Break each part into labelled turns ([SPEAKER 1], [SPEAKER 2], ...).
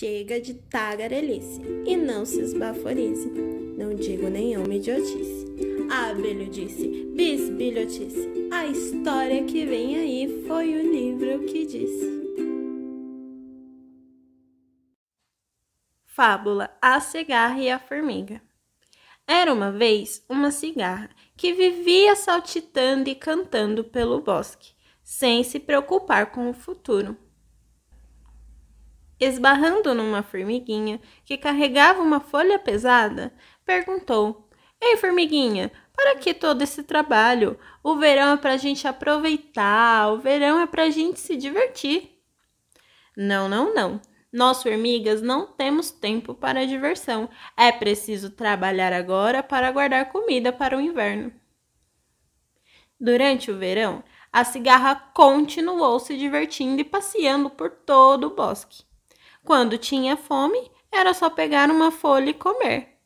[SPEAKER 1] Chega de tagarelice e não se esbaforize. Não digo nenhuma idiotice. Ah, Abelho disse, bisbilhotice. A história que vem aí foi o livro que disse. Fábula A Cigarra e a Formiga Era uma vez uma cigarra que vivia saltitando e cantando pelo bosque, sem se preocupar com o futuro esbarrando numa formiguinha que carregava uma folha pesada, perguntou: Ei, formiguinha, para que todo esse trabalho? O verão é para a gente aproveitar, o verão é para a gente se divertir. Não, não, não. Nós, formigas, não temos tempo para diversão. É preciso trabalhar agora para guardar comida para o inverno. Durante o verão, a cigarra continuou se divertindo e passeando por todo o bosque. Quando tinha fome, era só pegar uma folha e comer.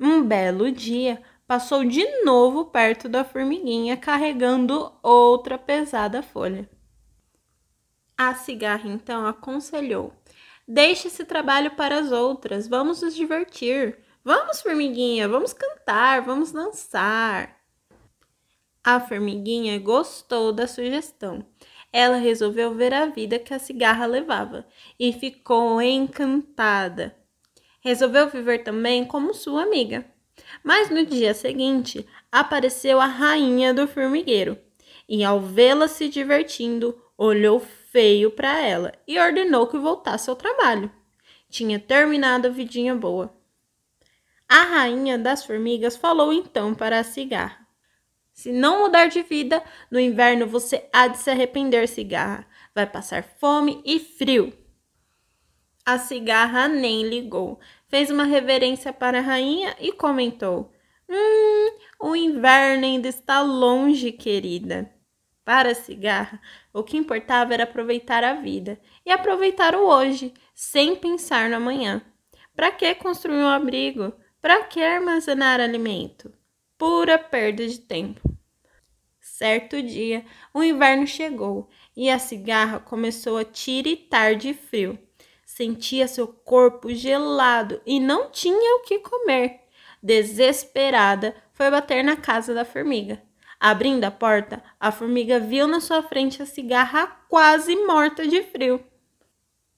[SPEAKER 1] Um belo dia, passou de novo perto da formiguinha, carregando outra pesada folha. A cigarra então aconselhou: Deixe esse trabalho para as outras, vamos nos divertir. Vamos, formiguinha, vamos cantar, vamos dançar. A formiguinha gostou da sugestão ela resolveu ver a vida que a cigarra levava e ficou encantada. Resolveu viver também como sua amiga. Mas no dia seguinte apareceu a rainha do formigueiro e, ao vê-la se divertindo, olhou feio para ela e ordenou que voltasse ao trabalho. Tinha terminado a vidinha boa. A rainha das formigas falou então para a cigarra: se não mudar de vida, no inverno você há de se arrepender, cigarra. Vai passar fome e frio. A cigarra nem ligou. Fez uma reverência para a rainha e comentou: Hum, o inverno ainda está longe, querida. Para a cigarra, o que importava era aproveitar a vida e aproveitar o hoje, sem pensar no amanhã. Para que construir um abrigo? Para que armazenar alimento? Pura perda de tempo. Certo dia, o inverno chegou e a cigarra começou a tiritar de frio. Sentia seu corpo gelado e não tinha o que comer. Desesperada, foi bater na casa da formiga. Abrindo a porta, a formiga viu na sua frente a cigarra quase morta de frio.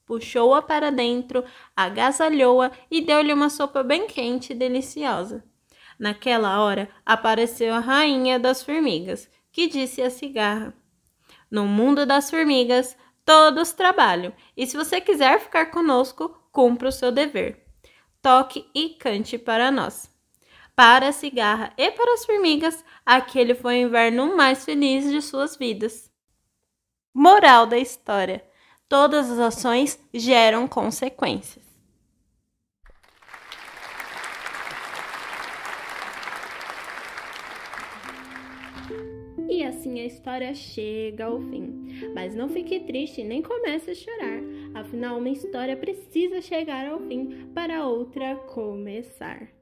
[SPEAKER 1] Puxou-a para dentro, agasalhou-a e deu-lhe uma sopa bem quente e deliciosa. Naquela hora apareceu a rainha das formigas que disse a cigarra. No mundo das formigas, todos trabalham, e se você quiser ficar conosco, cumpra o seu dever. Toque e cante para nós. Para a cigarra e para as formigas, aquele foi o inverno mais feliz de suas vidas. Moral da história: todas as ações geram consequências. E assim a história chega ao fim. Mas não fique triste nem comece a chorar, afinal, uma história precisa chegar ao fim para outra começar.